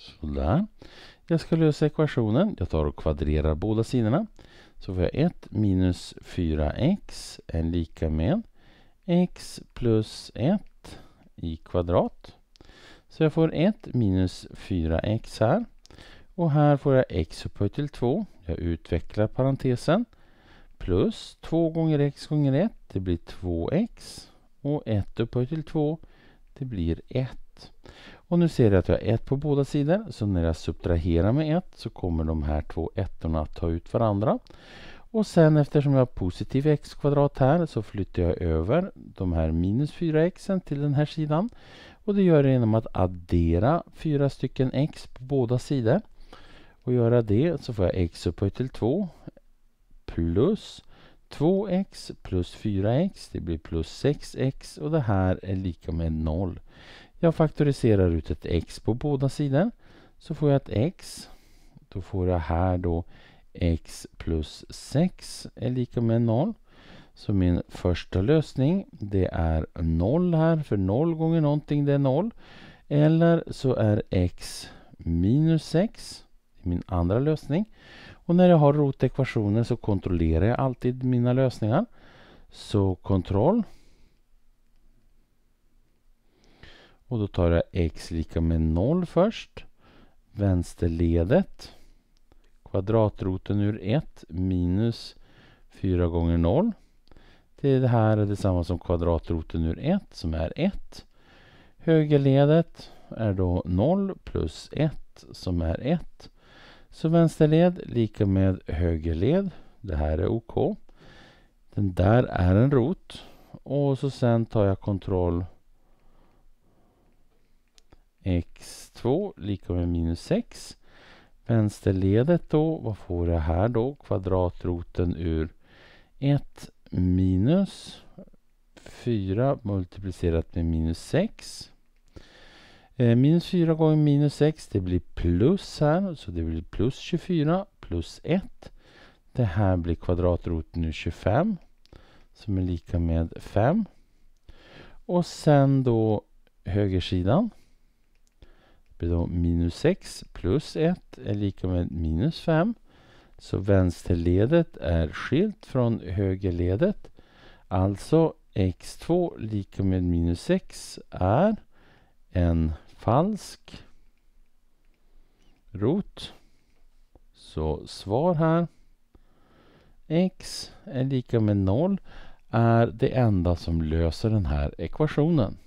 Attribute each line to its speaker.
Speaker 1: Sådär. Jag ska lösa ekvationen. Jag tar och kvadrerar båda sidorna. Så får jag 1 minus 4x är lika med x plus 1 i kvadrat. Så jag får 1 minus 4x här. Och här får jag x upphöjt till 2. Jag utvecklar parentesen. Plus 2 gånger x gånger 1, det blir 2x. Och 1 upphöjt till 2, det blir 1. Och nu ser jag att jag har ett på båda sidor. Så när jag subtraherar med ett så kommer de här två ettorna att ta ut varandra. Och sen eftersom jag har positiv x kvadrat här så flyttar jag över de här minus 4x till den här sidan. Och det gör jag genom att addera fyra stycken x på båda sidor. Och göra det så får jag x upphöjt till 2 plus 2x plus 4x, det blir plus 6x och det här är lika med 0. Jag faktoriserar ut ett x på båda sidor. Så får jag ett x. Då får jag här då x plus 6 är lika med 0. Så min första lösning det är 0 här, för 0 gånger någonting det är 0. Eller så är x minus 6, min andra lösning. Och när jag har rotekvationer så kontrollerar jag alltid mina lösningar. Så kontroll Och då tar jag x lika med 0 först. Vänsterledet. Kvadratroten ur 1 minus 4 gånger 0. Det här är detsamma som kvadratroten ur 1 som är 1. Högerledet är då 0 plus 1 som är 1. Så vänsterled lika med högerled. Det här är OK. Den där är en rot. Och så sen tar jag kontroll x2 lika med minus 6. Vänsterledet då, vad får jag här då? Kvadratroten ur 1 minus 4 multiplicerat med minus 6. Eh, minus 4 gånger minus 6, det blir plus här, så det blir plus 24 plus 1. Det här blir kvadratroten ur 25 som är lika med 5. Och sen då högersidan blir då minus 6 plus 1 är lika med minus 5. Så vänsterledet är skilt från högerledet. Alltså x2 lika med minus 6 är en falsk rot. Så svar här x är lika med 0 är det enda som löser den här ekvationen.